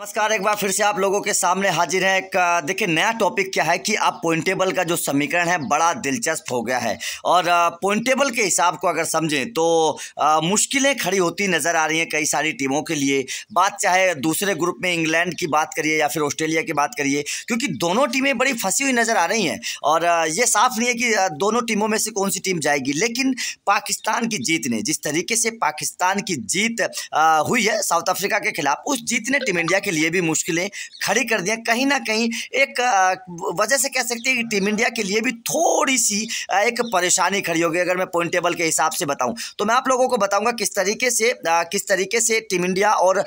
नमस्कार एक बार फिर से आप लोगों के सामने हाजिर है एक देखिए नया टॉपिक क्या है कि आप पॉइंटेबल का जो समीकरण है बड़ा दिलचस्प हो गया है और पॉइंटेबल के हिसाब को अगर समझें तो मुश्किलें खड़ी होती नज़र आ रही हैं कई सारी टीमों के लिए बात चाहे दूसरे ग्रुप में इंग्लैंड की बात करिए या फिर ऑस्ट्रेलिया की बात करिए क्योंकि दोनों टीमें बड़ी फंसी हुई नज़र आ रही हैं और ये साफ नहीं है कि दोनों टीमों में से कौन सी टीम जाएगी लेकिन पाकिस्तान की जीत ने जिस तरीके से पाकिस्तान की जीत हुई है साउथ अफ्रीका के खिलाफ उस जीत ने टीम इंडिया के के लिए भी मुश्किलें खड़ी कर दी कहीं ना कहीं एक वजह से कह सकते हैं कि टीम इंडिया के लिए भी थोड़ी सी एक परेशानी खड़ी होगी अगर मैं पॉइंट टेबल के हिसाब से बताऊं तो मैं आप लोगों को बताऊंगा किस तरीके से किस तरीके से टीम इंडिया और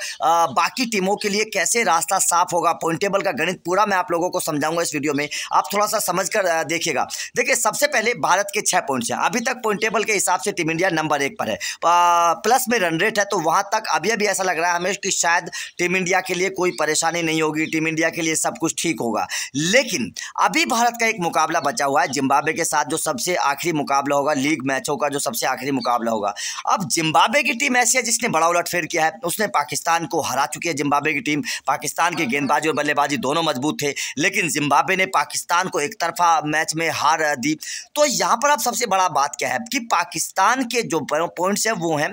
बाकी टीमों के लिए कैसे रास्ता साफ होगा पॉइंट टेबल का गणित पूरा मैं आप लोगों को समझाऊंगा इस वीडियो में आप थोड़ा सा समझ कर देखिएगा देखिए सबसे पहले भारत के छः पॉइंट्स हैं अभी तक पॉइंट टेबल के हिसाब से टीम इंडिया नंबर एक पर है प्लस में रन रेट है तो वहाँ तक अभी अभी ऐसा लग रहा है हमें कि शायद टीम इंडिया के लिए कोई परेशानी नहीं होगी टीम इंडिया के लिए सब कुछ ठीक होगा लेकिन अभी भारत का एक मुकाबला बचा हुआ है जिम्बाब्वे के साथ जो सबसे आखिरी मुकाबला होगा लीग मैचों का जो सबसे आखिरी मुकाबला होगा अब जिम्बाब्वे की टीम ऐसी है जिसने बड़ा उलटफेर किया है उसने पाकिस्तान को हरा चुकी है जिम्बाब्वे की टीम पाकिस्तान की गेंदबाजी और बल्लेबाजी दोनों मजबूत थे लेकिन जिम्बाब्वे ने पाकिस्तान को एक तरफा मैच में हार दी तो यहाँ पर अब सबसे बड़ा बात क्या है कि पाकिस्तान के जो पॉइंट्स हैं वो हैं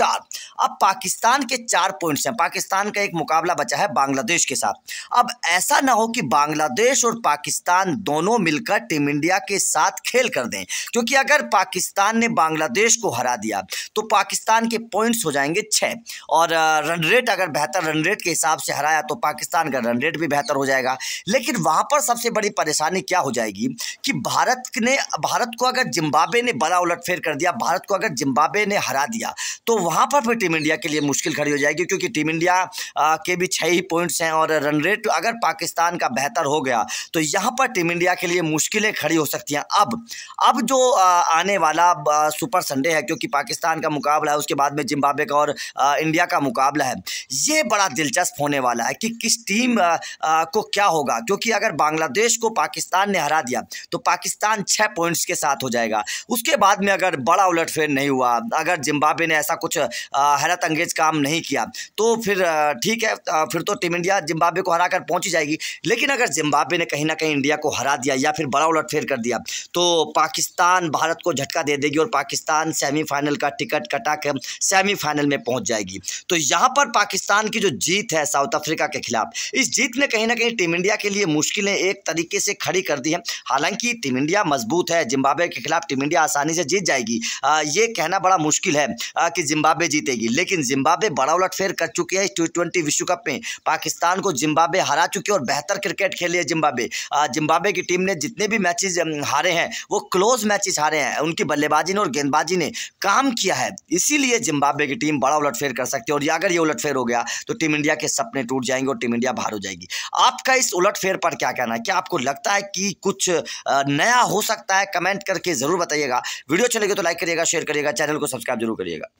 चार अब पाकिस्तान के चार पॉइंट्स हैं पाकिस्तान का एक मुकाबला मुकाबला बचा है बांग्लादेश के साथ अब ऐसा ना हो कि बांग्लादेश और पाकिस्तान दोनों मिलकर टीम इंडिया के साथ खेल कर दें क्योंकि अगर पाकिस्तान ने बांग्लादेश को हरा दिया तो पाकिस्तान के पॉइंट्स हो जाएंगे छः और रन रेट अगर बेहतर रन रेट के हिसाब से हराया तो पाकिस्तान का रन रेट भी बेहतर हो जाएगा लेकिन वहाँ पर सबसे बड़ी परेशानी क्या हो जाएगी कि भारत ने भारत को अगर जिम्बाबे ने बड़ा उलटफेर कर दिया भारत को अगर जिम्बाबे ने हरा दिया तो वहाँ पर फिर टीम इंडिया के लिए मुश्किल खड़ी हो जाएगी क्योंकि टीम इंडिया के के भी छः ही पॉइंट्स हैं और रन रेट अगर पाकिस्तान का बेहतर हो गया तो यहाँ पर टीम इंडिया के लिए मुश्किलें खड़ी हो सकती हैं अब अब जो आने वाला सुपर संडे है क्योंकि पाकिस्तान का मुकाबला है उसके बाद में जिम्बाब्वे का और इंडिया का मुकाबला है ये बड़ा दिलचस्प होने वाला है कि किस टीम को क्या होगा क्योंकि अगर बांग्लादेश को पाकिस्तान ने हरा दिया तो पाकिस्तान छः पॉइंट्स के साथ हो जाएगा उसके बाद में अगर बड़ा उलटफेर नहीं हुआ अगर जिम्बाब्वे ने ऐसा कुछ हैरत अंगेज काम नहीं किया तो फिर ठीक है फिर तो टीम इंडिया जिम्बाब्वे को हरा कर पहुँच ही जाएगी लेकिन अगर जिम्बाब्वे ने कहीं ना कहीं इंडिया को हरा दिया या फिर बड़ा उलटफेर कर दिया तो पाकिस्तान भारत को झटका दे देगी और पाकिस्तान सेमीफाइनल का टिकट कटा कर सेमीफाइनल में पहुँच जाएगी तो यहाँ पर पाकिस्तान की जो जीत है साउथ अफ्रीका के खिलाफ इस जीत ने कहीं ना कहीं टीम इंडिया के लिए मुश्किलें एक तरीके से खड़ी कर दी हैं हालांकि टीम इंडिया मजबूत है जिम्बाब्वे के खिलाफ टीम इंडिया आसानी से जीत जाएगी ये कहना बड़ा मुश्किल है कि जिम्बाब्वे जीतेगी लेकिन जिम्बाब्वे बड़ा उलटफेर कर चुकी है टी ट्वेंटी विश्व कप में पाकिस्तान को जिम्बाबे हरा चुके और बेहतर क्रिकेट खेली है जिम्बाबे जिम्बाबे की टीम ने जितने भी मैचेज हारे हैं वो क्लोज मैचेज हारे हैं उनकी बल्लेबाजी ने और गेंदबाजी ने काम किया है इसीलिए जिम्बाबे की टीम बड़ा उलटफेर कर सकती है और अगर ये उलटफेर हो गया तो टीम इंडिया के सपने टूट जाएंगे और टीम इंडिया बाहर हो जाएगी आपका इस उलटफेर पर क्या कहना है क्या आपको लगता है कि कुछ नया हो सकता है कमेंट करके ज़रूर बताइएगा वीडियो अच्छा लगे तो लाइक करिएगा शेयर करिएगा चैनल को सब्सक्राइब जरूर करिएगा